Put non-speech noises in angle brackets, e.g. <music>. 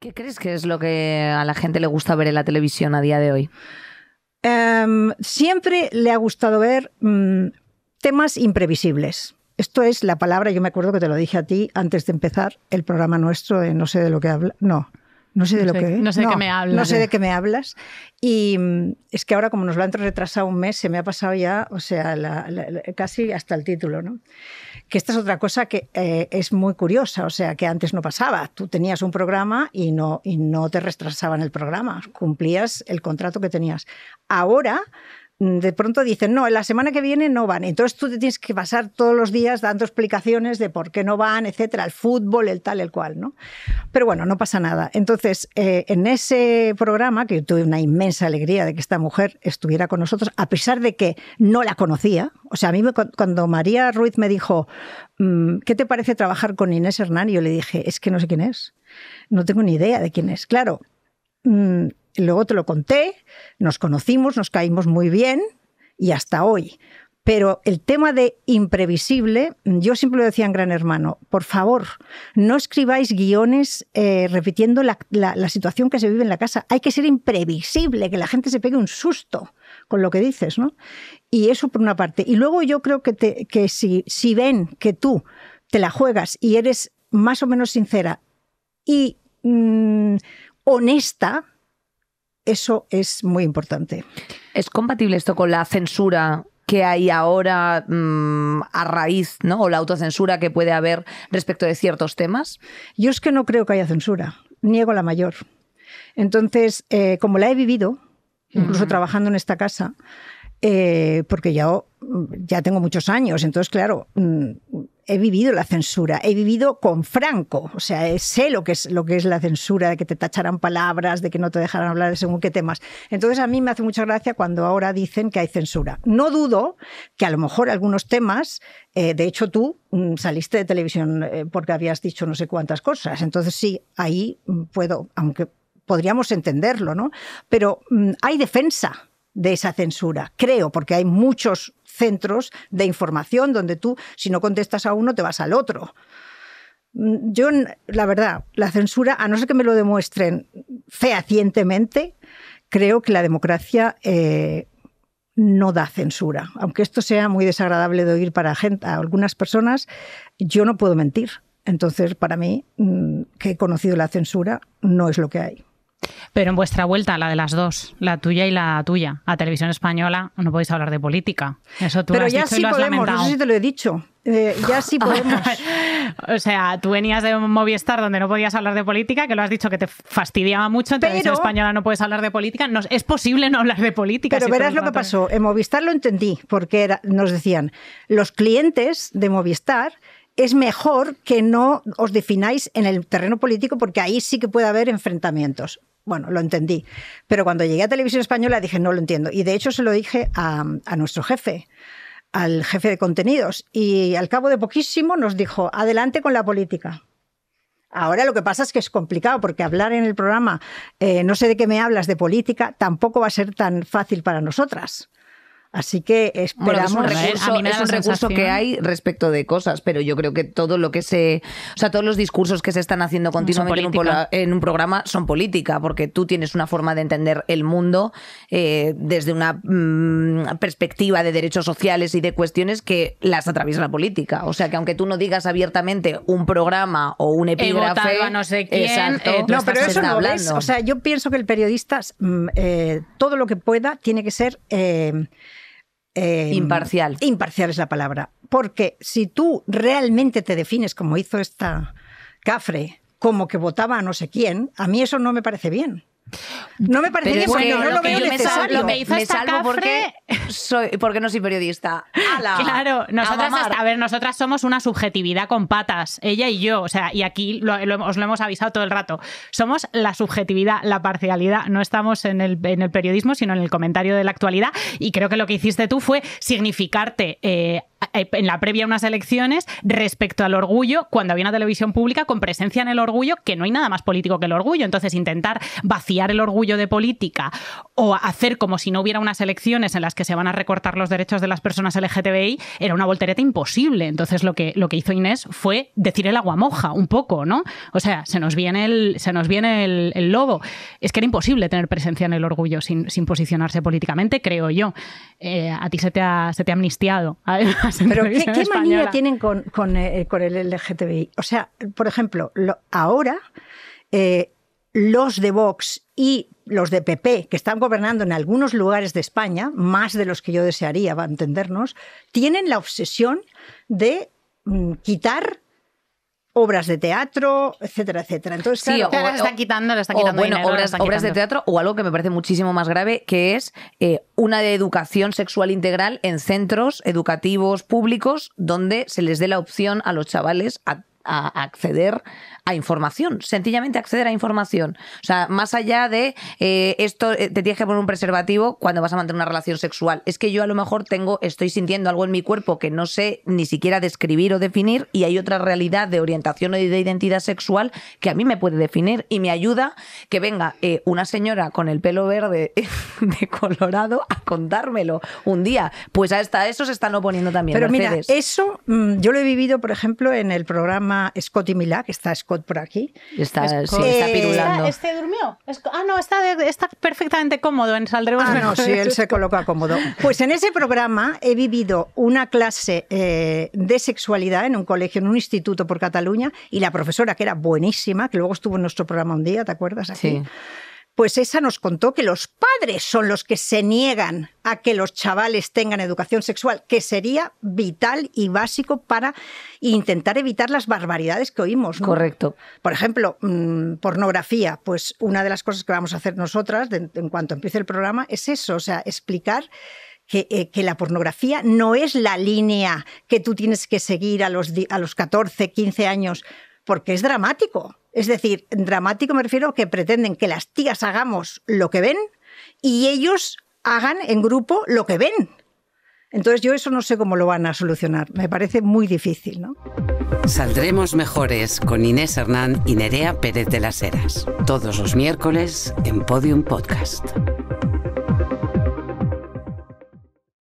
¿Qué crees que es lo que a la gente le gusta ver en la televisión a día de hoy? Em, siempre le ha gustado ver mm, temas imprevisibles. Esto es la palabra, yo me acuerdo que te lo dije a ti antes de empezar el programa nuestro de no sé de lo que habla. No, no sé de qué me hablas. No sé eh. de qué me hablas. Y mm, es que ahora como nos lo han retrasado un mes, se me ha pasado ya, o sea, casi hasta el título, ¿no? Que esta es otra cosa que eh, es muy curiosa, o sea, que antes no pasaba. Tú tenías un programa y no, y no te retrasaban el programa, cumplías el contrato que tenías. Ahora Mm, de pronto dicen, no, la semana que viene no van. Entonces tú te tienes que pasar todos los días dando explicaciones de por qué no van, etcétera, el fútbol, el tal, el cual, ¿no? Pero bueno, no pasa nada. Entonces, eh, en ese programa, que tuve una inmensa alegría de que esta mujer estuviera con nosotros, a pesar de que no la conocía, o sea, a mí cuando María Ruiz me dijo, mm, ¿qué te parece trabajar con Inés Hernán? yo le dije, es que no sé quién es, no tengo ni idea de quién es. Claro, mm, luego te lo conté, nos conocimos, nos caímos muy bien y hasta hoy. Pero el tema de imprevisible, yo siempre lo decía en Gran Hermano, por favor, no escribáis guiones eh, repitiendo la, situación que se vive en la casa. Hay que ser imprevisible, que la gente se pegue un susto con lo que dices, ¿no? Y eso por una parte. Y luego yo creo que, que si, si ven que tú te la juegas y eres más o menos sincera y mm, honesta, eso es muy importante. ¿Es compatible esto con la censura que hay ahora mm, a raíz, ¿no? O la autocensura que puede haber respecto de ciertos temas? Yo es que no creo que haya censura. Niego la mayor. Entonces, eh, como la he vivido, incluso trabajando en esta casa, eh, porque yo ya tengo muchos años, entonces claro, mm, he vivido la censura, he vivido con Franco, o sea, eh, sé lo que es lo que es la censura, de que te tacharan palabras, de que no te dejaran hablar de según qué temas. Entonces a mí me hace mucha gracia cuando ahora dicen que hay censura. No dudo que a lo mejor algunos temas, eh, de hecho tú mm, saliste de televisión porque habías dicho no sé cuántas cosas, entonces sí, ahí mm, puedo, aunque podríamos entenderlo, ¿no? Pero hay defensa de esa censura. Creo, porque hay muchos centros de información donde tú, si no contestas a uno, te vas al otro. Mm, yo, la verdad, la censura, a no ser que me lo demuestren fehacientemente, creo que la democracia eh, no da censura. Aunque esto sea muy desagradable de oír para gente, algunas personas, yo no puedo mentir. Entonces, para mí, mm, que he conocido la censura, no es lo que hay. Pero en vuestra vuelta, la de las dos, la tuya y la tuya, a Televisión Española, no podéis hablar de política. Eso tú Pero lo has ya sí podemos, no te lo he dicho. Eh, ya sí <laughs> podemos. o sea, tú venías de Movistar donde no podías hablar de política, que lo has dicho que te fastidiaba mucho, en televisión española no puedes hablar de política. No, es posible no hablar de política. Pero verás lo que pasó. En Movistar lo entendí, porque nos decían, los clientes de Movistar es mejor que no os defináis en el terreno político porque ahí sí que puede haber enfrentamientos bueno, lo entendí. Pero cuando llegué a Televisión Española dije, no lo entiendo. Y de hecho se lo dije a, nuestro jefe, al jefe de contenidos. Y al cabo de poquísimo nos dijo, adelante con la política. Ahora lo que pasa es que es complicado porque hablar en el programa, eh, no sé de qué me hablas de política, tampoco va a ser tan fácil para nosotras. Así que esperamos. es un recurso, recurso que hay respecto de cosas, pero yo creo que todo lo que se. O sea, todos los discursos que se están haciendo continuamente en un, programa son política, porque tú tienes una forma de entender el mundo eh, desde una mm, perspectiva de derechos sociales y de cuestiones que las atraviesa la política. O sea, que aunque tú no digas abiertamente un programa o un epígrafe. no sé qué. Exacto, eh, no, pero eso no O sea, yo pienso que el periodista, mm, eh, todo lo que pueda, tiene que ser. Em, imparcial. Imparcial es la palabra. Porque si tú realmente te defines como hizo esta Cafre, como que votaba a no sé quién, a mí eso no me parece bien. No me parece que no lo, veo que hizo esta Cafre... porque, soy, porque no soy periodista. Claro, nosotras, a, ver, nosotras somos una subjetividad con patas, ella y yo, o sea, y aquí lo, os lo hemos avisado todo el rato. Somos la subjetividad, la parcialidad, no estamos en el, periodismo, sino en el comentario de la actualidad. Y creo que lo que hiciste tú fue significarte... Eh, en la previa a unas elecciones respecto al orgullo, cuando había una televisión pública con presencia en el orgullo, que no hay nada más político que el orgullo. Entonces, intentar vaciar el orgullo de política o hacer como si no hubiera unas elecciones en las que se van a recortar los derechos de las personas LGTBI era una voltereta imposible. Entonces lo que, lo que hizo Inés fue decir el agua moja un poco, ¿no? O sea, se nos viene el, se nos viene el, lobo. Es que era imposible tener presencia en el orgullo sin, posicionarse políticamente, creo yo. Eh, a ti se te ha, se te ha amnistiado. Pero ¿qué, manía tienen con, eh, el LGTBI? O sea, por ejemplo, ahora... Eh, los de Vox y los de PP, que están gobernando en algunos lugares de España, más de los que yo desearía, a entendernos, tienen la obsesión de mm, quitar obras de teatro, etcétera, etcétera. Entonces, sí, quitando, obras, de teatro o algo que me parece muchísimo más grave, que es eh, una de educación sexual integral en centros educativos públicos donde se les dé la opción a los chavales a a acceder a información, sencillamente acceder a información. O sea, más allá de eh, esto, eh, te tienes que poner un preservativo cuando vas a mantener una relación sexual. Es que yo a lo mejor tengo, estoy sintiendo algo en mi cuerpo que no sé ni siquiera describir o definir y hay otra realidad de orientación o de identidad sexual que a mí me puede definir y me ayuda que venga eh, una señora con el pelo verde <laughs> de Colorado a contármelo un día. Pues hasta eso se están oponiendo también. Pero mira, eso mm, yo lo he vivido, por ejemplo, en el programa Scott y Milá, que está Scott por aquí. Está, pirulando. Eh, ¿Este, durmió? Ah, no, está, está perfectamente cómodo en Saldremos ah, no, sí, él se coloca cómodo. Pues en ese programa he vivido una clase eh, de sexualidad en un colegio, en un instituto por Cataluña, y la profesora, que era buenísima, que luego estuvo en nuestro programa un día, ¿te acuerdas? Sí pues esa nos contó que los padres son los que se niegan a que los chavales tengan educación sexual, que sería vital y básico para intentar evitar las barbaridades que oímos. Correcto. Por ejemplo, mm, pornografía. Pues una de las cosas que vamos a hacer nosotras en cuanto empiece el programa es eso, o sea, explicar eh, que, la pornografía no es la línea que tú tienes que seguir a los, a los 14, 15 años porque es dramático. Es decir, dramático me refiero a que pretenden que las tías hagamos lo que ven y ellos hagan en grupo lo que ven. Entonces yo eso no sé cómo lo van a solucionar. Me parece muy difícil, Saldremos mejores con Inés Hernán y Nerea Pérez de las Heras. Todos los miércoles en Podium Podcast.